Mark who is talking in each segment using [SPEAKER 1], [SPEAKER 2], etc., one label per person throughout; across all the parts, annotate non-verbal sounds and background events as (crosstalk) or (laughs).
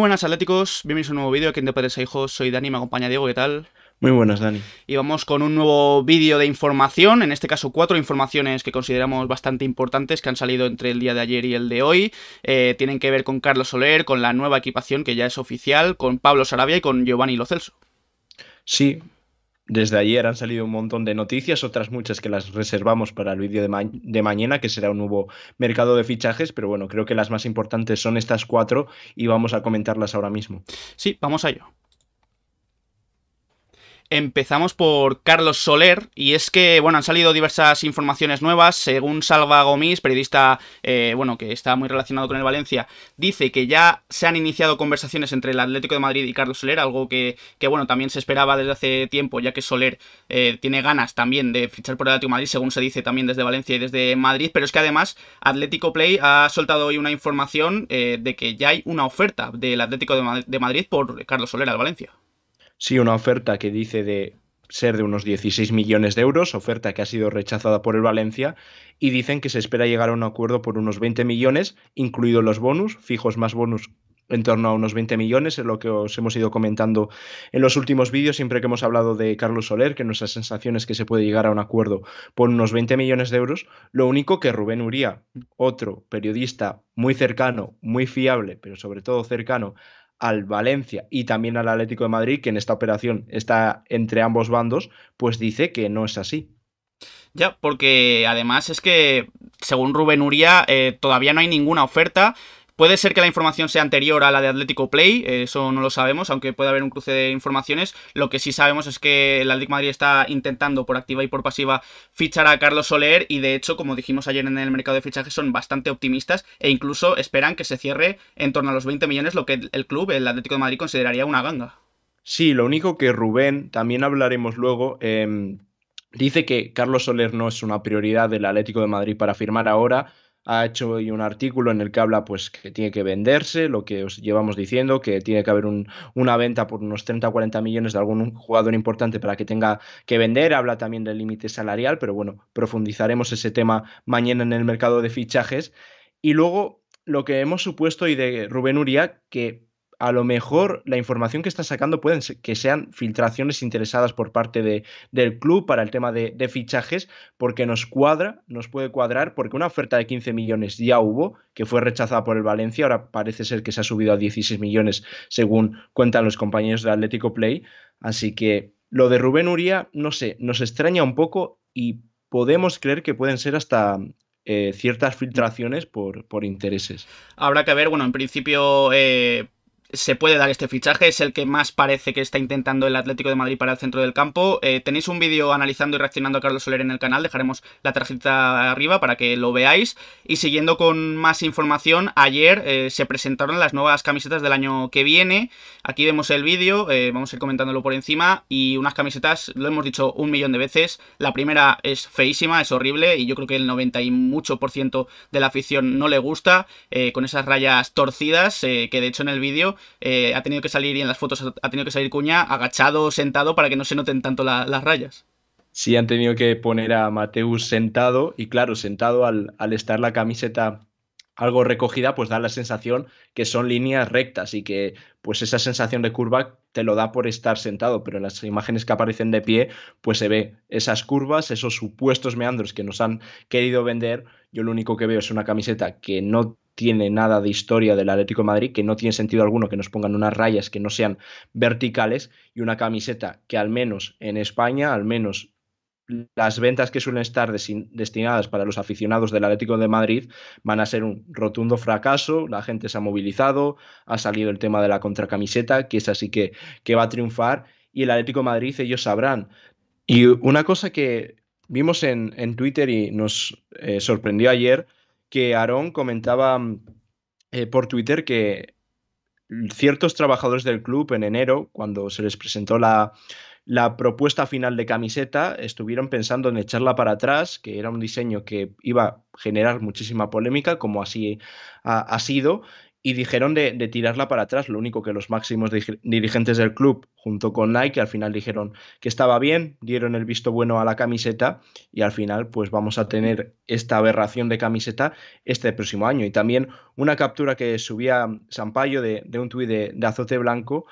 [SPEAKER 1] Muy buenas atléticos, bienvenidos a un nuevo vídeo aquí en Deportes Hijos, soy Dani, me acompaña Diego, ¿qué tal? Muy buenas, Dani. Y vamos con un nuevo vídeo de información, en este caso cuatro informaciones que consideramos bastante importantes que han salido entre el día de ayer y el de hoy. Eh, tienen que ver con Carlos Soler, con la nueva equipación que ya es oficial, con Pablo Sarabia y con Giovanni Lo Celso.
[SPEAKER 2] Sí, desde ayer han salido un montón de noticias, otras muchas que las reservamos para el vídeo de, mañana, que será un nuevo mercado de fichajes, pero bueno, creo que las más importantes son estas cuatro y vamos a comentarlas ahora mismo.
[SPEAKER 1] Sí, vamos a ello. Empezamos por Carlos Soler, y es que, bueno, han salido diversas informaciones nuevas. Según Salva Gomis, periodista, eh, bueno, que está muy relacionado con el Valencia, dice que ya se han iniciado conversaciones entre el Atlético de Madrid y Carlos Soler, algo que, bueno, también se esperaba desde hace tiempo, ya que Soler eh, tiene ganas también de fichar por el Atlético de Madrid, según se dice también desde Valencia y desde Madrid, pero es que además Atlético Play ha soltado hoy una información eh, de que ya hay una oferta del Atlético de, de Madrid por Carlos Soler al Valencia
[SPEAKER 2] sí una oferta que dice de ser de unos 16 millones de euros, oferta que ha sido rechazada por el Valencia, y dicen que se espera llegar a un acuerdo por unos 20 millones, incluidos los bonus, fijos más bonus en torno a unos 20 millones, es lo que os hemos ido comentando en los últimos vídeos, siempre que hemos hablado de Carlos Soler, que nuestra sensación es que se puede llegar a un acuerdo por unos 20 millones de euros. Lo único que Rubén Uría, otro periodista muy cercano, muy fiable, pero sobre todo cercano al Valencia y también al Atlético de Madrid, que en esta operación está entre ambos bandos, pues dice que no es así.
[SPEAKER 1] Ya, porque además es que, según Rubén Uría, eh, todavía no hay ninguna oferta. Puede ser que la información sea anterior a la de Atlético Play, eh, eso no lo sabemos, aunque puede haber un cruce de informaciones. Lo que sí sabemos es que el Atlético Madrid está intentando por activa y por pasiva fichar a Carlos Soler y de hecho, como dijimos ayer en el mercado de fichajes, son bastante optimistas e incluso esperan que se cierre en torno a los 20 millones, lo que el club, el Atlético de Madrid, consideraría una ganga.
[SPEAKER 2] Sí, lo único que Rubén, también hablaremos luego, em, dice que Carlos Soler no es una prioridad del Atlético de Madrid para firmar ahora, ha hecho hoy un artículo en el que habla pues que tiene que venderse, lo que os llevamos diciendo, que tiene que haber una venta por unos 30 o 40 millones de algún jugador importante para que tenga que vender, habla también del límite salarial, pero bueno, profundizaremos ese tema mañana en el mercado de fichajes. Y luego lo que hemos supuesto y de Rubén Uria que a lo mejor la información que está sacando pueden que sean filtraciones interesadas por parte de, del club para el tema de, fichajes, porque nos cuadra, nos puede cuadrar, porque una oferta de 15 millones ya hubo, que fue rechazada por el Valencia, ahora parece ser que se ha subido a 16 millones según cuentan los compañeros de Atlético Play, así que lo de Rubén Uría, no sé, nos extraña un poco y podemos creer que pueden ser hasta eh, ciertas filtraciones por, por, intereses.
[SPEAKER 1] Habrá que ver, bueno, en principio eh, se puede dar este fichaje, es el que más parece que está intentando el Atlético de Madrid para el centro del campo. Eh, tenéis un vídeo analizando y reaccionando a Carlos Soler en el canal, dejaremos la tarjeta arriba para que lo veáis. Y siguiendo con más información, ayer eh, se presentaron las nuevas camisetas del año que viene. Aquí vemos el vídeo, eh, vamos a ir comentándolo por encima. Y unas camisetas, lo hemos dicho un millón de veces, la primera es feísima, es horrible y yo creo que el 90 y mucho de la afición no le gusta, con esas rayas torcidas, que de hecho en el vídeo eh, ha tenido que salir, y en las fotos ha tenido que salir Cuña agachado, sentado, para que no se noten tanto las rayas.
[SPEAKER 2] Sí, han tenido que poner a Mateus sentado, y claro, sentado al estar la camiseta algo recogida, pues da la sensación que son líneas rectas y que pues esa sensación de curva te lo da por estar sentado, pero en las imágenes que aparecen de pie, pues se ve esas curvas, esos supuestos meandros que nos han querido vender. Yo lo único que veo es una camiseta que no tiene nada de historia del Atlético de Madrid, que no tiene sentido alguno que nos pongan unas rayas que no sean verticales y una camiseta que al menos en España, al menos las ventas que suelen estar destinadas para los aficionados del Atlético de Madrid van a ser un rotundo fracaso, la gente se ha movilizado, ha salido el tema de la contracamiseta, que es así que, que va a triunfar, y el Atlético de Madrid ellos sabrán. Y una cosa que vimos en, Twitter y nos eh, sorprendió ayer, que Aarón comentaba eh, por Twitter que ciertos trabajadores del club en enero, cuando se les presentó la, la propuesta final de camiseta, estuvieron pensando en echarla para atrás, que era un diseño que iba a generar muchísima polémica, como así ha, sido, y dijeron de, tirarla para atrás. Lo único que los máximos dirigentes del club, junto con Nike, al final dijeron que estaba bien, dieron el visto bueno a la camiseta y al final pues vamos a tener esta aberración de camiseta este próximo año. Y también una captura que subía Sampaio de, un tuit de, Azote Blanco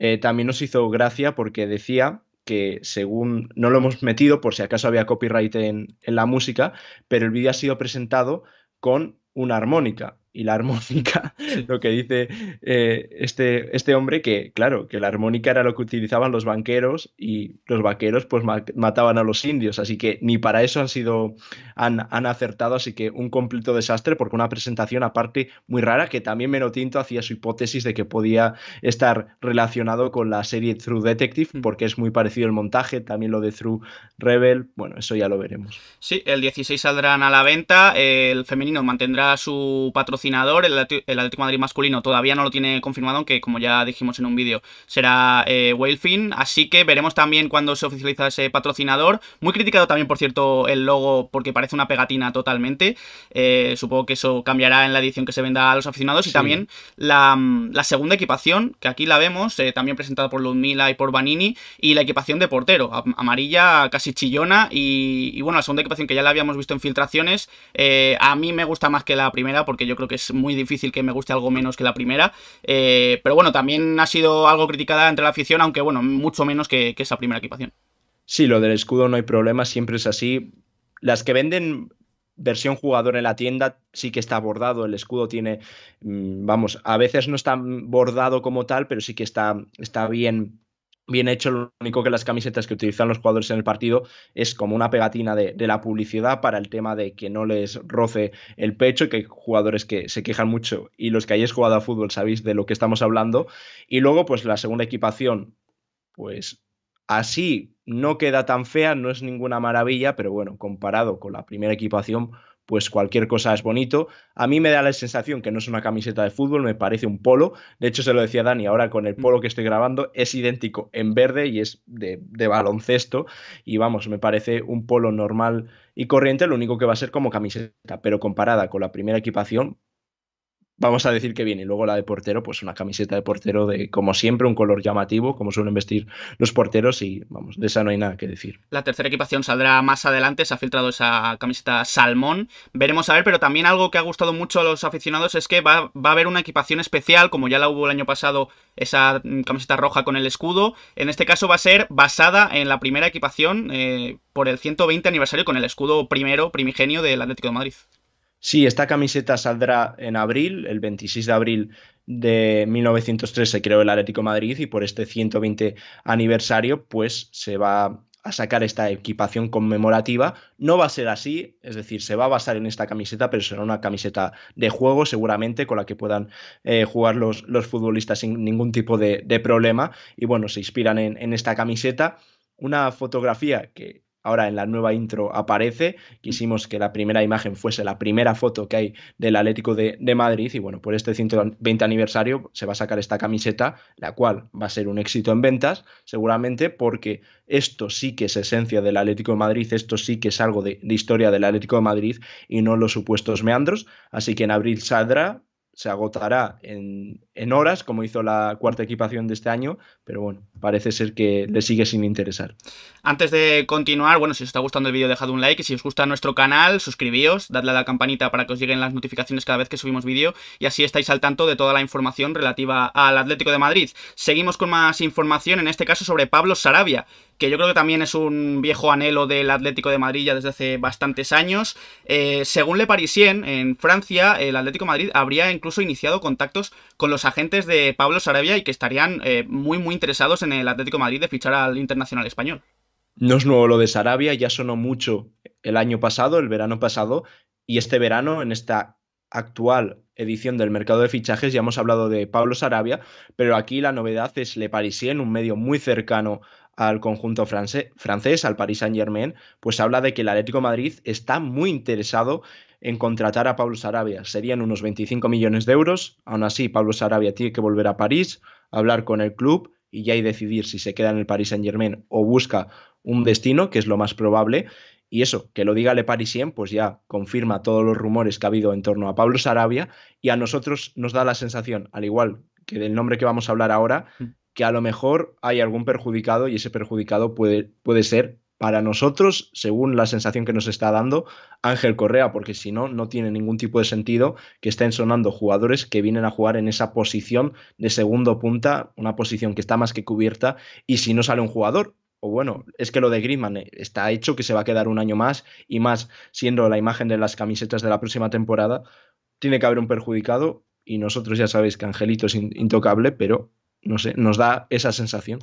[SPEAKER 2] eh, también nos hizo gracia porque decía que según no lo hemos metido por si acaso había copyright en, en la música, pero el vídeo ha sido presentado con una armónica y la armónica, lo que dice eh, este, este hombre, que claro, que la armónica era lo que utilizaban los banqueros y los vaqueros pues mataban a los indios, así que ni para eso han sido, han, han acertado, así que un completo desastre, porque una presentación aparte muy rara, que también Menotinto hacía su hipótesis de que podía estar relacionado con la serie True Detective, mm. porque es muy parecido el montaje, también lo de True Rebel, bueno, eso ya lo veremos.
[SPEAKER 1] Sí, el 16 saldrán a la venta, el femenino mantendrá su patrocinio patrocinador. El, el Atlético Madrid masculino todavía no lo tiene confirmado, aunque como ya dijimos en un vídeo, será eh, Whalefin. Así que veremos también cuando se oficializa ese patrocinador. Muy criticado también, por cierto, el logo porque parece una pegatina totalmente. Eh, supongo que eso cambiará en la edición que se venda a los aficionados. Y también la, segunda equipación, que aquí la vemos, eh, también presentada por Ludmila y por Vanini, y la equipación de portero, amarilla, casi chillona. Y, bueno, la segunda equipación que ya la habíamos visto en filtraciones, eh, a mí me gusta más que la primera porque yo creo que es muy difícil que me guste algo menos que la primera. Eh, pero bueno, también ha sido algo criticada entre la afición, aunque bueno, mucho menos que, esa primera equipación.
[SPEAKER 2] Sí, lo del escudo no hay problema, siempre es así. Las que venden versión jugador en la tienda sí que está bordado, el escudo tiene, mm, vamos, a veces no está bordado como tal, pero sí que está, está bien bien hecho, lo único que las camisetas que utilizan los jugadores en el partido es como una pegatina de, la publicidad para el tema de que no les roce el pecho, que hay jugadores que se quejan mucho y los que hayáis jugado a fútbol sabéis de lo que estamos hablando. Y luego, pues la segunda equipación, pues así no queda tan fea, no es ninguna maravilla, pero bueno, comparado con la primera equipación, pues cualquier cosa es bonito. A mí me da la sensación que no es una camiseta de fútbol, me parece un polo. De hecho, se lo decía Dani, ahora con el mm. polo que estoy grabando es idéntico en verde y es de, baloncesto. Y vamos, me parece un polo normal y corriente, lo único que va a ser como camiseta, pero comparada con la primera equipación, vamos a decir que viene. Y luego la de portero, pues una camiseta de portero de, como siempre, un color llamativo, como suelen vestir los porteros y vamos, de esa no hay nada que decir.
[SPEAKER 1] La tercera equipación saldrá más adelante, se ha filtrado esa camiseta salmón, veremos a ver, pero también algo que ha gustado mucho a los aficionados es que va, a haber una equipación especial, como ya la hubo el año pasado, esa mm, camiseta roja con el escudo, en este caso va a ser basada en la primera equipación eh, por el 120 aniversario con el escudo primero, primigenio del Atlético de Madrid.
[SPEAKER 2] Sí, esta camiseta saldrá en abril, el 26 de abril de 1903 se creó el Atlético Madrid y por este 120 aniversario pues se va a sacar esta equipación conmemorativa. No va a ser así, es decir, se va a basar en esta camiseta, pero será una camiseta de juego seguramente con la que puedan eh, jugar los, los, futbolistas sin ningún tipo de, problema. Y bueno, se inspiran en, en esta camiseta. Una fotografía que ahora en la nueva intro aparece. Quisimos que la primera imagen fuese la primera foto que hay del Atlético de, Madrid y bueno, por este 120 aniversario se va a sacar esta camiseta, la cual va a ser un éxito en ventas, seguramente porque esto sí que es esencia del Atlético de Madrid, esto sí que es algo de, de historia del Atlético de Madrid y no los supuestos meandros. Así que en abril saldrá se agotará en, horas, como hizo la cuarta equipación de este año, pero bueno, parece ser que le sigue sin interesar.
[SPEAKER 1] Antes de continuar, bueno, si os está gustando el vídeo dejad un like, y si os gusta nuestro canal, suscribíos, dadle a la campanita para que os lleguen las notificaciones cada vez que subimos vídeo y así estáis al tanto de toda la información relativa al Atlético de Madrid. Seguimos con más información, en este caso sobre Pablo Sarabia, que yo creo que también es un viejo anhelo del Atlético de Madrid ya desde hace bastantes años. Eh, según Le Parisien, en Francia, el Atlético Madrid habría incluso iniciado contactos con los agentes de Pablo Sarabia y que estarían eh, muy, muy interesados en el Atlético Madrid de fichar al internacional español.
[SPEAKER 2] No es nuevo lo de Sarabia, ya sonó mucho el año pasado, el verano pasado, y este verano, en esta actual edición del mercado de fichajes, ya hemos hablado de Pablo Sarabia, pero aquí la novedad es Le Parisien, un medio muy cercano al conjunto francés, al Paris Saint-Germain, pues habla de que el Atlético Madrid está muy interesado en contratar a Pablo Sarabia. Serían unos 25 millones de euros. Aún así, Pablo Sarabia tiene que volver a París, hablar con el club y ya y decidir si se queda en el Paris Saint-Germain o busca un destino, que es lo más probable. Y eso, que lo diga Le Parisien, pues ya confirma todos los rumores que ha habido en torno a Pablo Sarabia y a nosotros nos da la sensación, al igual que del nombre que vamos a hablar ahora, mm que a lo mejor hay algún perjudicado y ese perjudicado puede, puede ser para nosotros, según la sensación que nos está dando Ángel Correa, porque si no, no tiene ningún tipo de sentido que estén sonando jugadores que vienen a jugar en esa posición de segundo punta, una posición que está más que cubierta, y si no sale un jugador, o bueno, es que lo de Griezmann eh, está hecho que se va a quedar un año más y más siendo la imagen de las camisetas de la próxima temporada, tiene que haber un perjudicado y nosotros ya sabéis que Angelito es intocable, pero no sé, nos da esa sensación.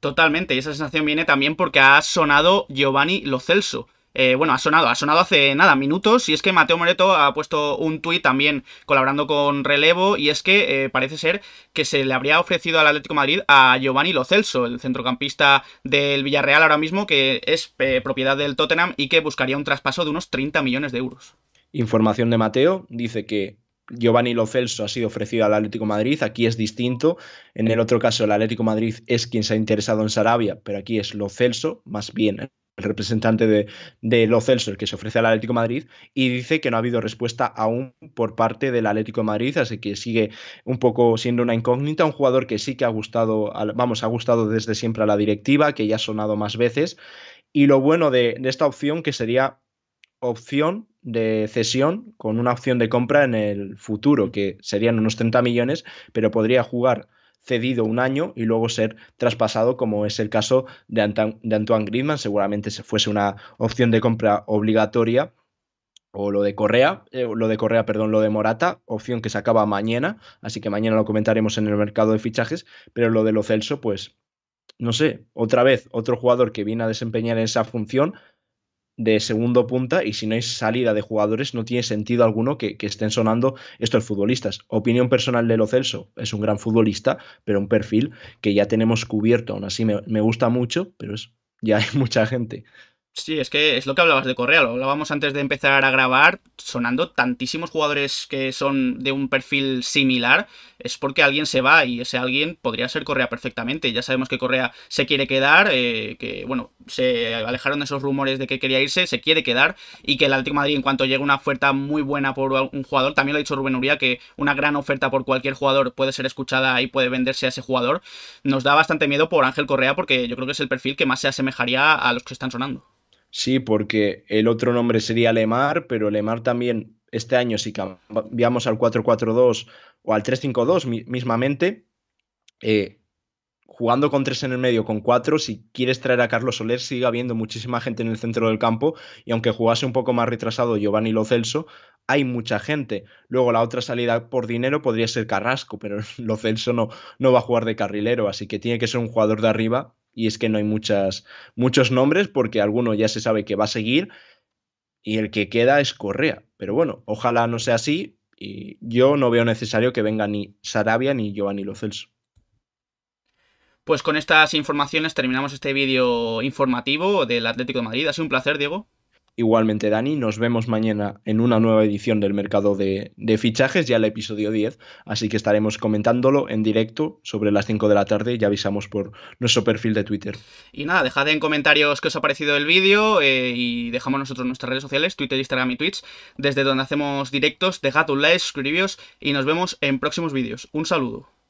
[SPEAKER 1] Totalmente, y esa sensación viene también porque ha sonado Giovanni Lo Celso. Eh, bueno, ha sonado, ha sonado hace nada, minutos, y es que Mateo Moreto ha puesto un tuit también colaborando con Relevo, y es que eh, parece ser que se le habría ofrecido al Atlético Madrid a Giovanni Lo Celso, el centrocampista del Villarreal ahora mismo, que es eh, propiedad del Tottenham y que buscaría un traspaso de unos 30 millones de euros.
[SPEAKER 2] Información de Mateo, dice que Giovanni Lo Celso ha sido ofrecido al Atlético Madrid, aquí es distinto. En el otro caso, el Atlético Madrid es quien se ha interesado en Sarabia, pero aquí es Lo Celso, más bien ¿eh? el representante de, Lo Celso, el que se ofrece al Atlético Madrid, y dice que no ha habido respuesta aún por parte del Atlético Madrid, así que sigue un poco siendo una incógnita, un jugador que sí que ha gustado, vamos, ha gustado desde siempre a la directiva, que ya ha sonado más veces. Y lo bueno de esta opción, que sería opción de cesión con una opción de compra en el futuro, que serían unos 30 millones, pero podría jugar cedido un año y luego ser traspasado, como es el caso de, Antoine Griezmann. Seguramente se fuese una opción de compra obligatoria o lo de Correa, eh, lo de Correa, perdón, lo de Morata, opción que se acaba mañana, así que mañana lo comentaremos en el mercado de fichajes, pero lo de Lo Celso, pues no sé, otra vez otro jugador que viene a desempeñar esa función, de segundo punta y si no hay salida de jugadores no tiene sentido alguno que, estén sonando estos futbolistas. Opinión personal de Lo Celso, es un gran futbolista, pero un perfil que ya tenemos cubierto, aún así me, me gusta mucho, pero es, ya hay (laughs) mucha gente.
[SPEAKER 1] Sí, es que es lo que hablabas de Correa, lo hablábamos antes de empezar a grabar, sonando tantísimos jugadores que son de un perfil similar, es porque alguien se va y ese alguien podría ser Correa perfectamente. Ya sabemos que Correa se quiere quedar, eh, que bueno, se alejaron esos rumores de que quería irse, se quiere quedar y que el Atlético de Madrid en cuanto llegue una oferta muy buena por un jugador, también lo ha dicho Rubén Uría, que una gran oferta por cualquier jugador puede ser escuchada y puede venderse a ese jugador, nos da bastante miedo por Ángel Correa porque yo creo que es el perfil que más se asemejaría a los que están sonando.
[SPEAKER 2] Sí, porque el otro nombre sería Lemar, pero Lemar también este año si cambiamos al 4-4-2 o al 3-5-2 mismamente, eh, jugando con tres en el medio, con cuatro, si quieres traer a Carlos Soler, sigue habiendo muchísima gente en el centro del campo y aunque jugase un poco más retrasado Giovanni Lo Celso, hay mucha gente. Luego la otra salida por dinero podría ser Carrasco, pero (laughs) Lo Celso no, no va a jugar de carrilero, así que tiene que ser un jugador de arriba y es que no hay muchas, muchos nombres porque alguno ya se sabe que va a seguir y el que queda es Correa. Pero bueno, ojalá no sea así y yo no veo necesario que venga ni Sarabia ni Giovanni Lo Celso.
[SPEAKER 1] Pues con estas informaciones terminamos este vídeo informativo del Atlético de Madrid. Ha sido un placer, Diego.
[SPEAKER 2] Igualmente, Dani, nos vemos mañana en una nueva edición del mercado de, fichajes, ya el episodio 10, así que estaremos comentándolo en directo sobre las 5 de la tarde, y avisamos por nuestro perfil de Twitter.
[SPEAKER 1] Y nada, dejad en comentarios qué os ha parecido el vídeo eh, y dejamos nosotros nuestras redes sociales, Twitter, Instagram y Twitch, desde donde hacemos directos, dejad un like, suscribíos y nos vemos en próximos vídeos. Un saludo.